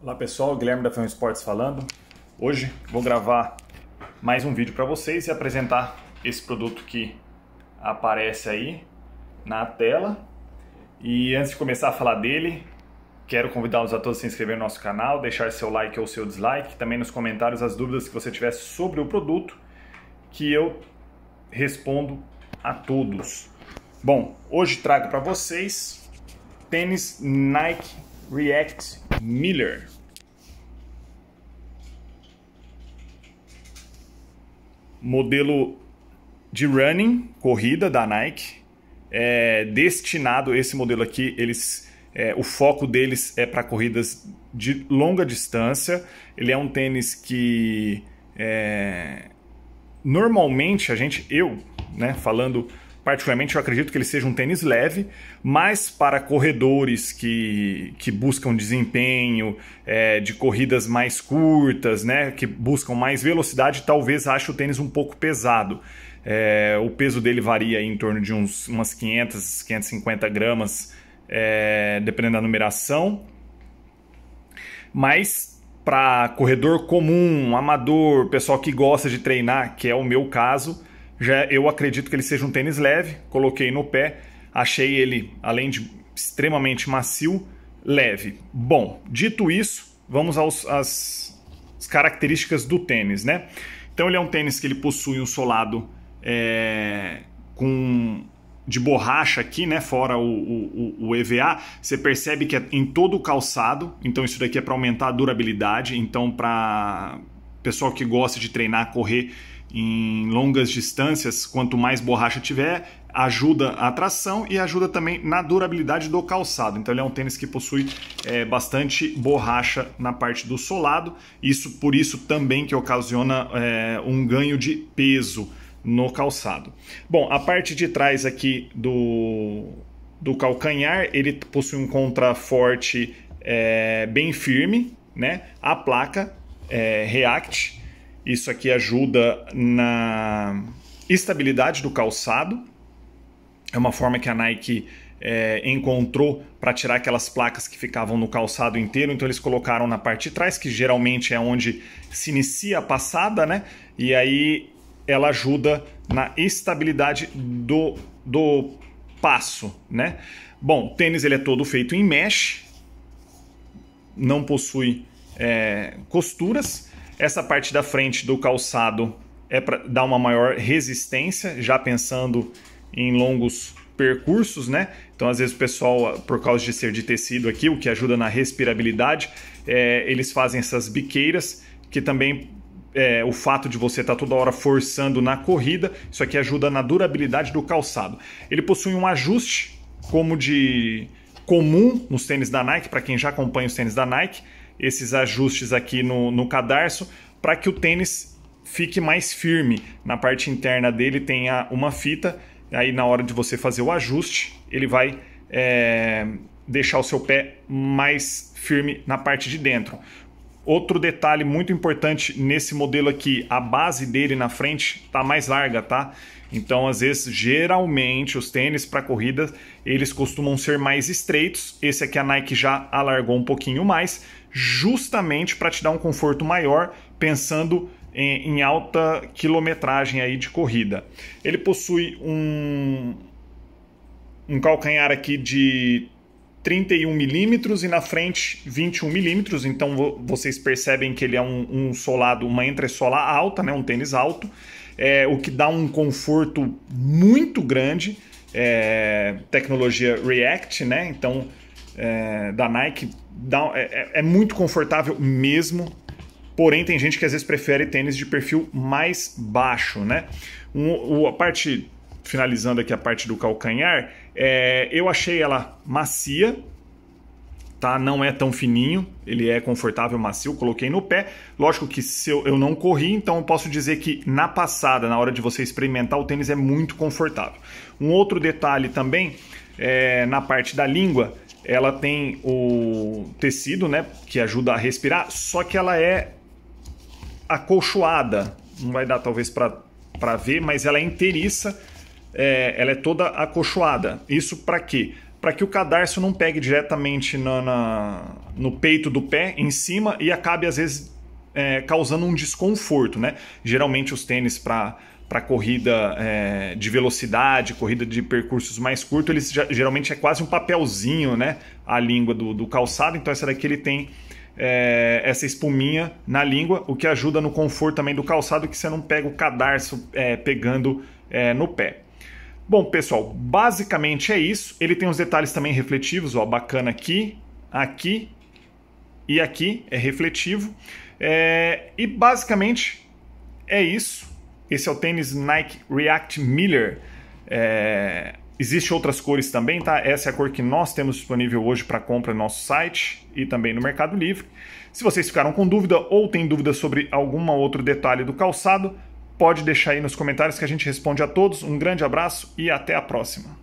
Olá pessoal, Guilherme da Film Sports falando. Hoje vou gravar mais um vídeo para vocês e apresentar esse produto que aparece aí na tela. E antes de começar a falar dele, quero convidá-los a todos a se inscrever no nosso canal, deixar seu like ou seu dislike, também nos comentários as dúvidas que você tiver sobre o produto, que eu respondo a todos. Bom, hoje trago para vocês tênis Nike React Miller. Modelo de running, corrida da Nike. É destinado esse modelo aqui, eles é, o foco deles é para corridas de longa distância. Ele é um tênis que é, normalmente a gente, eu, né, falando Particularmente, eu acredito que ele seja um tênis leve, mas para corredores que, que buscam desempenho, é, de corridas mais curtas, né, que buscam mais velocidade, talvez ache o tênis um pouco pesado. É, o peso dele varia em torno de uns, umas 500, 550 gramas, é, dependendo da numeração. Mas para corredor comum, amador, pessoal que gosta de treinar, que é o meu caso, já eu acredito que ele seja um tênis leve, coloquei no pé, achei ele, além de extremamente macio, leve. Bom, dito isso, vamos aos, às características do tênis, né? Então ele é um tênis que ele possui um solado é, com de borracha aqui, né? Fora o, o, o, EVA, você percebe que é em todo o calçado. Então isso daqui é para aumentar a durabilidade. Então para pessoal que gosta de treinar, correr, em longas distâncias, quanto mais borracha tiver, ajuda a tração e ajuda também na durabilidade do calçado. Então ele é um tênis que possui é, bastante borracha na parte do solado, isso por isso também que ocasiona é, um ganho de peso no calçado. Bom, a parte de trás aqui do, do calcanhar, ele possui um contraforte é, bem firme, né? A placa é, React isso aqui ajuda na estabilidade do calçado. É uma forma que a Nike é, encontrou para tirar aquelas placas que ficavam no calçado inteiro, então eles colocaram na parte de trás, que geralmente é onde se inicia a passada, né? E aí ela ajuda na estabilidade do, do passo, né? Bom, o tênis ele é todo feito em mesh, não possui é, costuras, essa parte da frente do calçado é para dar uma maior resistência, já pensando em longos percursos, né? Então, às vezes, o pessoal, por causa de ser de tecido aqui, o que ajuda na respirabilidade, é, eles fazem essas biqueiras, que também é, o fato de você estar tá toda hora forçando na corrida, isso aqui ajuda na durabilidade do calçado. Ele possui um ajuste como de comum nos tênis da Nike, para quem já acompanha os tênis da Nike, esses ajustes aqui no, no cadarço para que o tênis fique mais firme. Na parte interna dele tem uma fita, aí na hora de você fazer o ajuste, ele vai é, deixar o seu pé mais firme na parte de dentro. Outro detalhe muito importante nesse modelo aqui, a base dele na frente está mais larga, tá? Então, às vezes, geralmente os tênis para corrida, eles costumam ser mais estreitos. Esse aqui a Nike já alargou um pouquinho mais, justamente para te dar um conforto maior, pensando em, em, alta quilometragem aí de corrida. Ele possui um, um calcanhar aqui de 31 milímetros e na frente 21 milímetros. Então vocês percebem que ele é um, um solado, uma entressola alta, né? Um tênis alto, é, o que dá um conforto muito grande. É, tecnologia React, né? Então é, da Nike dá, é, é, é muito confortável mesmo. Porém, tem gente que às vezes prefere tênis de perfil mais baixo, né? Um, a parte finalizando aqui a parte do calcanhar, é, eu achei ela macia, tá? Não é tão fininho, ele é confortável, macio, coloquei no pé. Lógico que se eu, eu não corri, então eu posso dizer que na passada, na hora de você experimentar, o tênis é muito confortável. Um outro detalhe também, é, na parte da língua, ela tem o tecido, né, que ajuda a respirar, só que ela é acolchoada, não vai dar talvez para ver, mas ela é inteiriça, é, ela é toda acolchoada. Isso para quê? Para que o cadarço não pegue diretamente na, na, no peito do pé, em cima, e acabe, às vezes, é, causando um desconforto. Né? Geralmente, os tênis para para corrida é, de velocidade, corrida de percursos mais curtos, eles já, geralmente é quase um papelzinho, né? A língua do, do calçado. Então, essa daqui ele tem é, essa espuminha na língua, o que ajuda no conforto também do calçado, que você não pega o cadarço é, pegando é, no pé. Bom, pessoal, basicamente é isso. Ele tem uns detalhes também refletivos, ó, bacana aqui, aqui e aqui, é refletivo. É, e basicamente é isso. Esse é o tênis Nike React Miller. É, Existem outras cores também, tá? Essa é a cor que nós temos disponível hoje para compra no nosso site e também no Mercado Livre. Se vocês ficaram com dúvida ou têm dúvida sobre algum outro detalhe do calçado, pode deixar aí nos comentários que a gente responde a todos. Um grande abraço e até a próxima.